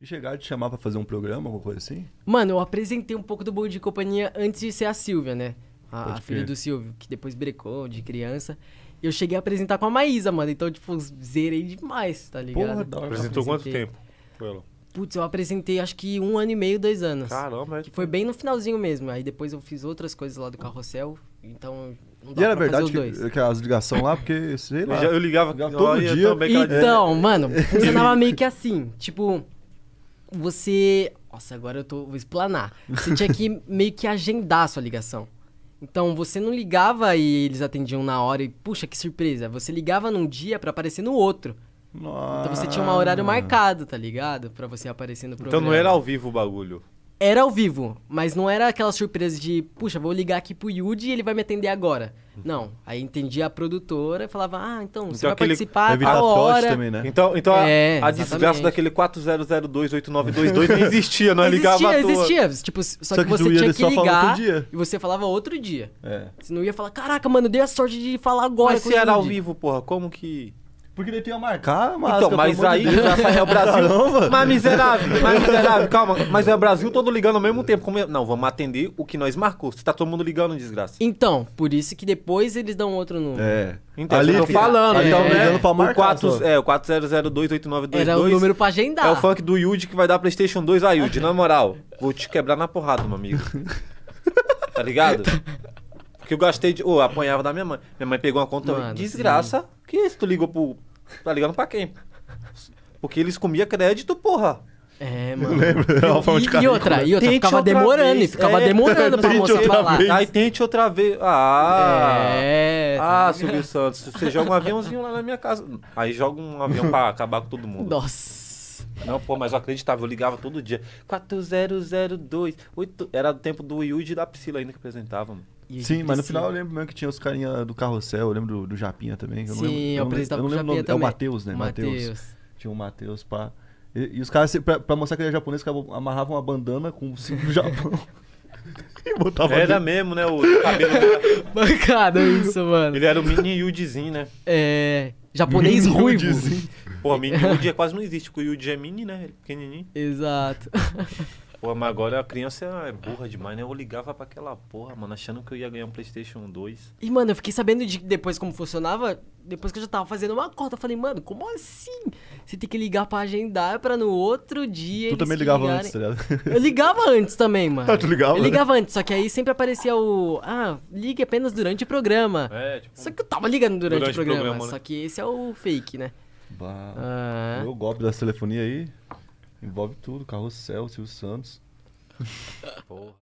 E chegar te chamar para fazer um programa, alguma coisa assim? Mano, eu apresentei um pouco do Bom de Companhia antes de ser a Silvia, né? A, a filha do Silvio, que depois brecou de criança. Eu cheguei a apresentar com a Maísa, mano. Então, tipo, zerei demais, tá ligado? Porra, da hora. Apresentou quanto tempo com ela? Putz, eu apresentei acho que um ano e meio, dois anos. Caramba, é que foi bem no finalzinho mesmo. Aí depois eu fiz outras coisas lá do carrossel. Então. Não dá e era verdade que, que, as ligações lá, porque, sei lá. Eu, já, eu ligava, ligava todo dia. Então, mano, mano, funcionava meio que assim. Tipo, você. Nossa, agora eu tô, vou explanar. Você tinha que meio que agendar a sua ligação. Então você não ligava e eles atendiam na hora e, puxa, que surpresa. Você ligava num dia para aparecer no outro. Nossa. Então você tinha um horário ah. marcado, tá ligado? para você aparecer no programa. Então não era ao vivo o bagulho. Era ao vivo, mas não era aquela surpresa de, puxa, vou ligar aqui pro Yudi e ele vai me atender agora. Não, aí entendia a produtora e falava, ah, então, você então vai aquele, participar a hora. Também, né? Então, então é, a, a desgraça daquele 40028922 não existia, não é? Existia, ligava existia. existia. Tipo, só, só que, que você tinha que ligar e você falava outro dia. É. Você não ia falar, caraca, mano, dei a sorte de falar agora. Mas se era ao vivo, porra, como que... Porque daí tu ia marcar, mas. Então, mas aí de é o Brasil. Caramba. Mas miserável, mas miserável, calma. Mas é o Brasil todo ligando ao mesmo tempo. Como... Não, vamos atender o que nós marcou. Se tá todo mundo ligando, desgraça. Então, por isso que depois eles dão outro número. É. Então, Ali, eu tô falando, é, ligando Pra marcar, o, 4, é, o 40028922. Era o número pra agendar. É o funk do Yuji que vai dar PlayStation 2 a Yuji, na moral. Vou te quebrar na porrada, meu amigo. tá ligado? Porque eu gastei de. Ô, oh, apanhava da minha mãe. Minha mãe pegou uma conta. Mano, desgraça. Sim. Que isso? Tu ligou pro Tá ligando pra quem? Porque eles comiam crédito, porra. É, mano. Eu lembro. É e, e, e outra, e outra. ficava outra demorando, vez. ficava é, demorando pra você falar. Aí tente outra vez. Ah. É. Tá ah, Silvio Santos, você joga um aviãozinho lá na minha casa. Aí joga um avião pra acabar com todo mundo. Nossa. Não, pô, mas eu acreditava, eu ligava todo dia. 4002, 8... Era do tempo do Yuji e da Priscila ainda que apresentavam. Sim, precisa. mas no final eu lembro mesmo que tinha os carinha do carrossel, eu lembro do, do Japinha também. Eu Sim, lembro, eu, eu eu não lembro o nome, também. É o Matheus, né? Matheus. Tinha o um Matheus, pá. E, e, os caras, pra, pra, mostrar que ele era é japonês, amarravam uma bandana com o símbolo do Japão. era mesmo, né? O cabelo. Bancada isso, mano. Ele era o mini Yudizinho, né? É. Japonês mini ruivo. Yudizinho. Pô, mini Yudi é quase não existe, porque o Yudi é mini, né? É pequenininho. Exato. Pô, mas agora a criança é burra demais, né? Eu ligava pra aquela porra, mano, achando que eu ia ganhar um PlayStation 2. E, mano, eu fiquei sabendo de depois como funcionava, depois que eu já tava fazendo uma cota. Eu falei, mano, como assim? Você tem que ligar pra agendar pra no outro dia. Tu também ligava ligarem... antes, tá ligado? Eu ligava antes também, mano. Ah, tu ligava? Eu ligava né? antes, só que aí sempre aparecia o. Ah, ligue apenas durante o programa. É, tipo. Só que eu tava ligando durante, durante o programa. programa né? Só que esse é o fake, né? Bah. Ah. O golpe da telefonia aí. Envolve tudo, Carrossel, Silvio Santos. Porra.